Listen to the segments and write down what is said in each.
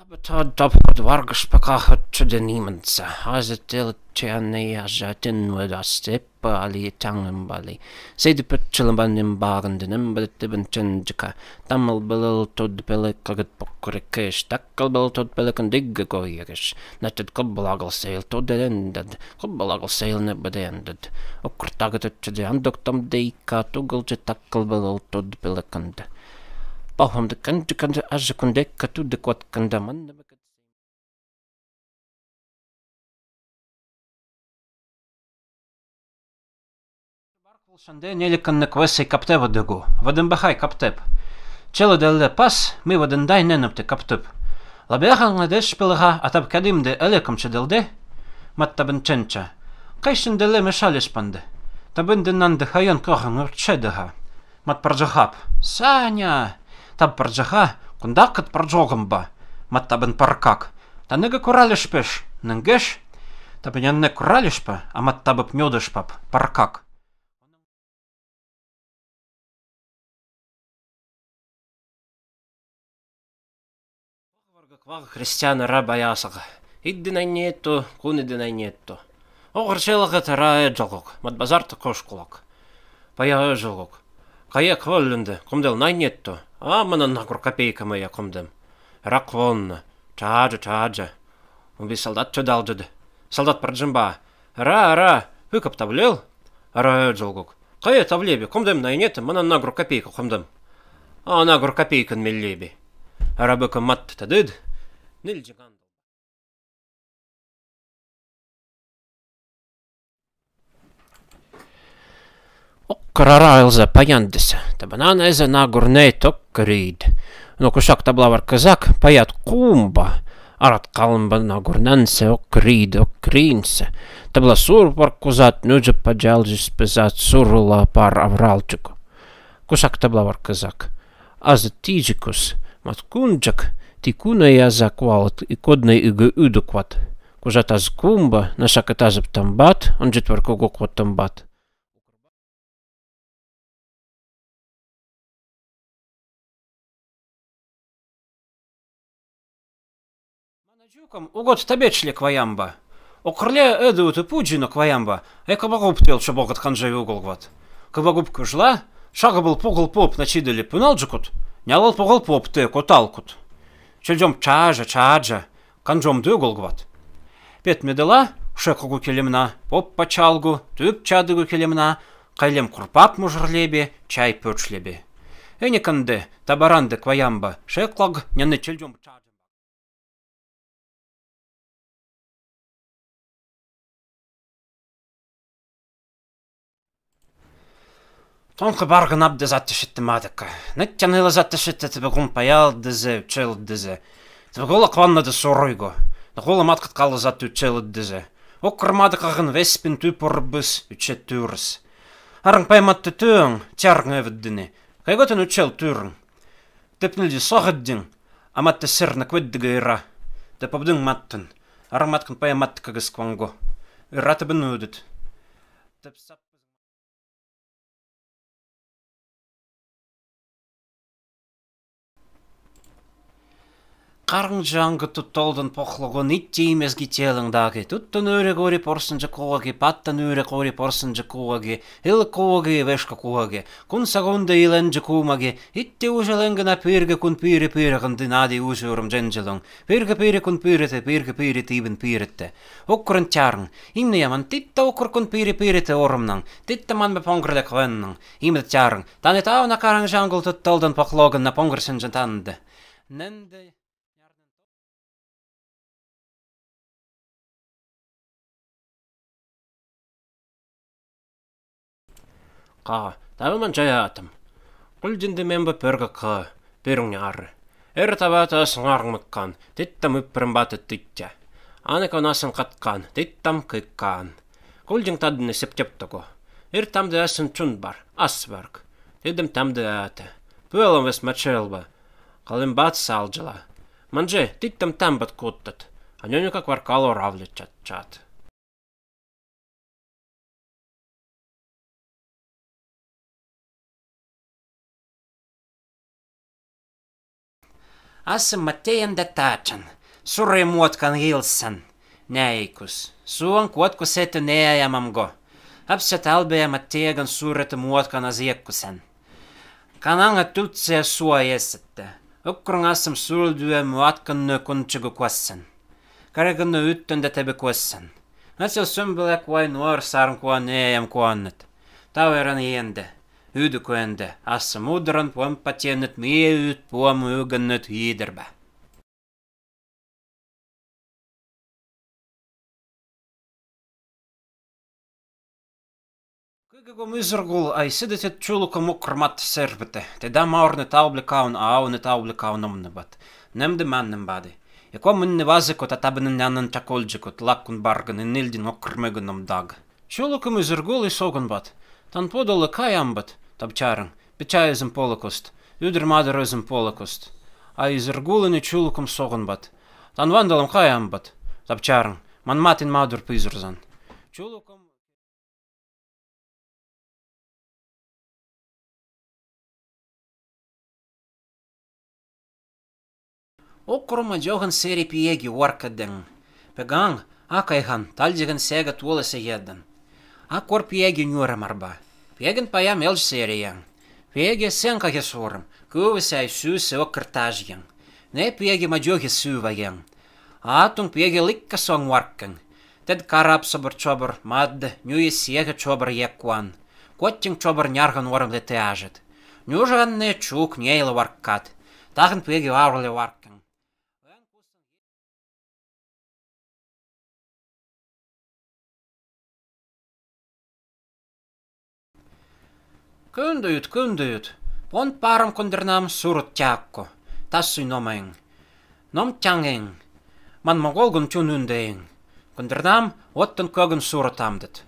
Aber tappt vargas pakachat de niemandse. Hazetil tjernea jatin wada step ali tangem bali. Sedi petchilim bandim barendenim bedibin tjendjika. Tamal belil tod belik agat pokkurikish. Takkal bel tod belikin digge goyirish. Netet kubbalagal sail tod ended, Kubbalagal sail ne bedended. Okkurtagat tjede andoktam deika tugalje takkal belil tod belikinde. palhamda kantu kanda aja kondek katu de kwat kanda manda Шанде неликанна квесей каптева дегу. Ваденбахай каптеп. Чела пас, ми вадендай ненапте каптеп. Лабехан ладеш шпилага, а таб кадимде элеком чеделде. Маттабен ченча. Кайшин деле мешалиш панде. Табен денан дехайон кохан урчедеха. Мат парджахап. Саня! Тап парджаха, кунда кыт ба. Маттабын паркак. Таныга куралешпеш, нынгеш. не куралешпа, а маттабып мёдышпап, паркак. Ваг христиана Идди Иддина нету, кунидина нету. Огырчылыгы тарае жолгок, матбазарты кош кулак. Баягы жолгок. Каяк кумдел най нету. А, мына нагур копейка моя комдем. Чажы Чаджа, чаджа. Уби солдат жүді. Солдат парджимба. Ра, ра. Выкап тавлел? Ра, джолгук. Қай табылебе, комдем найнеті, мына нагур копейка комдем. А нагур копейкан меллеби. Арабыкам матты тадыд. джиган. караралза паяндеса. Та банана эза на гурнейто крид. Но кушак таблавар казак паят кумба. Арат калымба на гурнансе о крид о кринсе. Табла сур пар кузат нюджа паджалжис пезат сурла пар авралчуку. Кушак таблавар казак. Аза тижикус маткунджак тикуна яза квалат и кодной игы удукват. Кужатаз кумба, нашакатазып тамбат, он джитвар кого кват тамбат. Током угод табечле кваямба. Окрле эду ты пуджино кваямба, э кабагуб тел шабогат ханжеви уголгват. Кабагуб кужла, шага был пугал поп начидали пыналджикут, нялал пугал поп ты коталкут. Чельдем чажа, чажа, канжом ты уголгват. Пет медела, шекугу келемна, поп түп чадыгу келемна, қайлем құрпап чай пёчлебе. Эне канде, табаранды кваямба, шеклаг, няны чельдем чажа. Тонко баргын ап дез аттышытты мадыка. Неттен ылыз аттышытты тібі гумпа ял дезі, учел дезі. Тібі гола кванна дез соройго. Гола маткыт калы затты учел дезі. Оккыр мадыкағын веспін түп ұрбыз, учет түріс. Арың пайматты түң, тярғын әвіддіні. Кайготын учел түрін. Тепнілді соғыддың, аматты сірні кведдігі ира. Тепабдың маттын. Арың маткын пайматты кагыз кванго. Ираты бін өдіт. Тепсап... Карың жаңғы тұттолдың похлығын иттеймезге теліңдаги, тұттын өрі көрі порсынжы куаги, паттын өрі көрі порсынжы куаги, ил куаги, вешка куаги, күн сағунды иленжі кумаги, итте ұжылыңгіна пиргі күн пирі пирігінді нади ұжырым жылың. пиргі пирі күн пиріті, пиргі пирі тибін пирітті. Оккурын чарын, яман, титта оккур күн пирі пиріті орымның, титта ман бі понгрлек венның, имді чарын, таны тауна карың жаңғыл тұттолдың похлығын на понгрсынжы танды. Нэнде... Gniarnen to qa tamaman jayatım. Qul jindi men bu pörgä qa berüň ýar. Er tabata syňarmykkan, tittam üppirim batyt ditjä. Ana konasyn qatkan, tittam kykkan. Qul jing tadny sepjep toko. Er tamda asyn çun bar, as tamda Pölem Манже, титтам тамбат куттат, а нёнюка кваркало равличат чат. Assa Matteen da taachan, surre muotkan hilsan, näikus. Suon kuotko setu neäjämamgo. Apsa talbeja Matteegan suuret muotkan asiakkusen. Kananga tutsia suojessette. Ukkrungassam suldue muatkanne kunchigu kuassan. Kariganne yttönde tebe kuassan. Natsil symbelek vai қуа sarm kuan eem енді, Taveran iende, ydykuende, assam udran puampatiennet mie yt puam ygannet yiderbä. Кога го мизргул, а и седете чулу кому кормат сербите. Те да маур не тау облекаун, а ау не тау облекаун ом не бат. Нем де ман нем бади. Яко мен не вазекот, а не нянан чаколджекот, лакун барган и нилдин окрмеган ом даг. Чулу кому мизргул и соган бат. Тан подолы каям бат, табчарен. Печай изем полакост, юдр мадер изем полакост. А изргул и не чулу ком соган бат. Тан вандалам каям бат, табчарен. Ман матин мадер пизрзан. Чулу кому... Ол құрымы жоғын сәрі пиеге оркадың. Пеган, ақайған, тал деген сәгі туылы сәгеддің. Ақор пиеге нөрім арба. Пиегін паям әлж сәрияң. Пиеге сен қағы сұрым, көві сәй сүйсі о Не пиеге мажоғы ең. Атың пиеге ликка соң оркың. Тед карап собыр чобыр, мадды, нюе сегі чобыр екуан. Коттин чобыр нярган орым дете ажыт. Нюжан не чук нейлы варкат. Тағын пиеге аурлы варк. Күндөйт, күндөйт. Бон парам кондернам сурут чакко. Тассуй номайн. Ном чангэн. Ман могол гун чун оттан Кондернам оттын көгін сурут амдыт.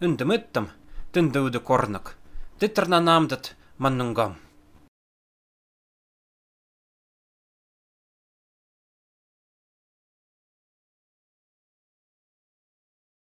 Үндім үттім, түндөуді корнык. Титрна намдыт маннынгам.